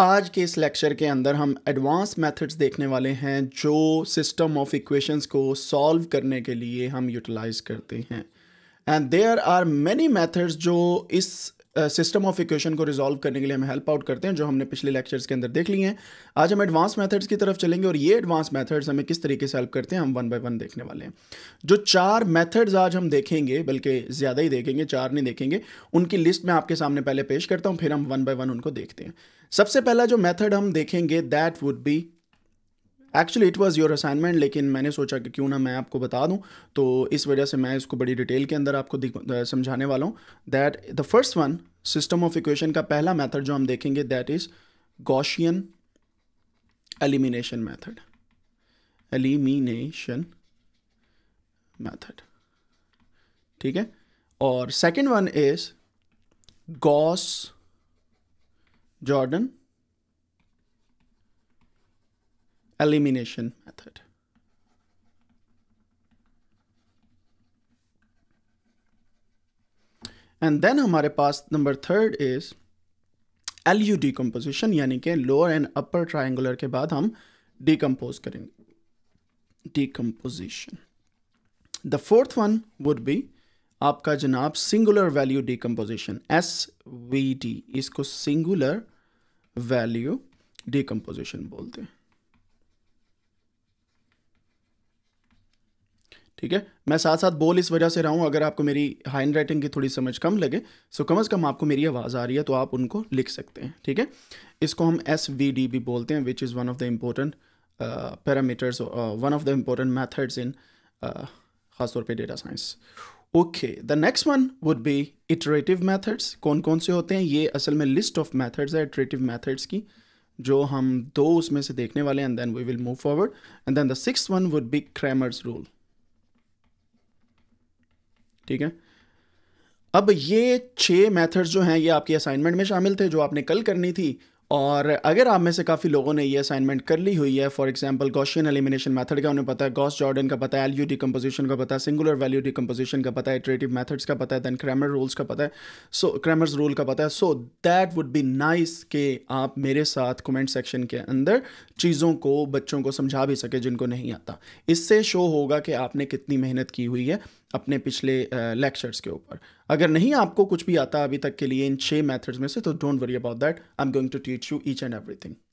आज के इस लेक्चर के अंदर हम एडवांस मेथड्स देखने वाले हैं जो सिस्टम ऑफ इक्वेशंस को सॉल्व करने के लिए हम यूटिलाइज करते हैं and there are many methods जो इस सिस्टम ऑफ इक्वेशन को रिजॉल्व करने के लिए हमें हेल्प आउट करते हैं जो हमने पिछले लेक्चर्स के अंदर देख लिए हैं आज हम एडवांस मेथड्स की तरफ चलेंगे और ये एडवांस मेथड्स हमें किस तरीके से हेल्प करते हैं हम वन बाय वन देखने वाले हैं जो चार मेथड्स आज हम देखेंगे बल्कि ज़्यादा ही देखेंगे चार नहीं देखेंगे उनकी लिस्ट मैं आपके सामने पहले पेश करता हूँ फिर हम वन बाय वन उनको देखते हैं सबसे पहला जो मैथड हम देखेंगे that would be actually it was your assignment लेकिन मैंने सोचा कि क्यों ना मैं आपको बता दूं तो इस वजह से मैं इसको बड़ी डिटेल के अंदर आपको समझाने वाला हूँ that the first one system of equation का पहला मेथड जो हम देखेंगे that is Gaussian elimination method elimination method ठीक है और second one is Gauss Jordan elimination method. And then हमारे पास number third is L U decomposition यानी कि लोअर एंड अपर ट्राइंगुलर के बाद हम डिकम्पोज करेंगे decomposition the fourth one would be आपका जनाब singular value decomposition S V D इसको सिंगुलर वैल्यू डिकम्पोजिशन बोलते हैं ठीक है मैं साथ साथ बोल इस वजह से रहा हूँ अगर आपको मेरी हैंड राइटिंग की थोड़ी समझ कम लगे सो कम अज़ कम आपको मेरी आवाज़ आ रही है तो आप उनको लिख सकते हैं ठीक है इसको हम एस वी डी भी बोलते हैं which is one of the important parameters one of the important methods in खासतौर पर data science okay the next one would be iterative methods कौन कौन से होते हैं ये असल में लिस्ट ऑफ मैथड्स है इटरेटिव मैथड्स की जो हम दो उसमें से देखने वाले हैं and then we will move forward and then the six one would be Cramer's rule ठीक है अब ये छः मेथड्स जो हैं ये आपकी असाइनमेंट में शामिल थे जो आपने कल करनी थी और अगर आप में से काफ़ी लोगों ने ये असाइनमेंट कर ली हुई है for example Gaussian elimination method का उन्हें पता है गॉस जॉर्डन का पता है एल यू डिकम्पोजिशन का पता है सिंगुलर वैल्यू डिकम्पोजिशन का पता है इटरेटिव मेथड्स का पता है देन क्रैमर रूल्स का पता है सो क्रैमर्स रूल का पता है so that would be nice के आप मेरे साथ कमेंट सेक्शन के अंदर चीज़ों को बच्चों को समझा भी सके जिनको नहीं आता इससे शो होगा कि आपने कितनी मेहनत की हुई है अपने पिछले लेक्चर्स के ऊपर अगर नहीं आपको कुछ भी आता अभी तक के लिए इन छः मेथड्स में से तो don't worry about that I am going to teach you each and everything